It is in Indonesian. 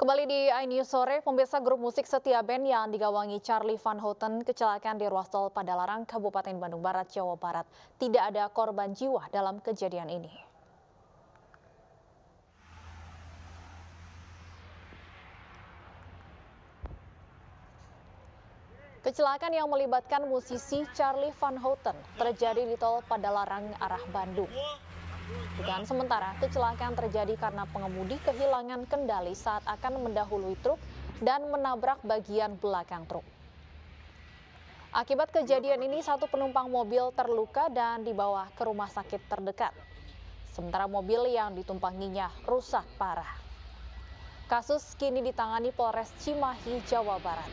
Kembali di iNews Sore, pemirsa grup musik Setia Band yang digawangi Charlie Van Houten kecelakaan di ruas tol Padalarang, Kabupaten Bandung Barat, Jawa Barat. Tidak ada korban jiwa dalam kejadian ini. Kecelakaan yang melibatkan musisi Charlie Van Houten terjadi di tol Padalarang arah Bandung. Dugaan sementara, kecelakaan terjadi karena pengemudi kehilangan kendali saat akan mendahului truk dan menabrak bagian belakang truk. Akibat kejadian ini, satu penumpang mobil terluka dan dibawa ke rumah sakit terdekat. Sementara mobil yang ditumpanginya rusak parah. Kasus kini ditangani Polres Cimahi, Jawa Barat.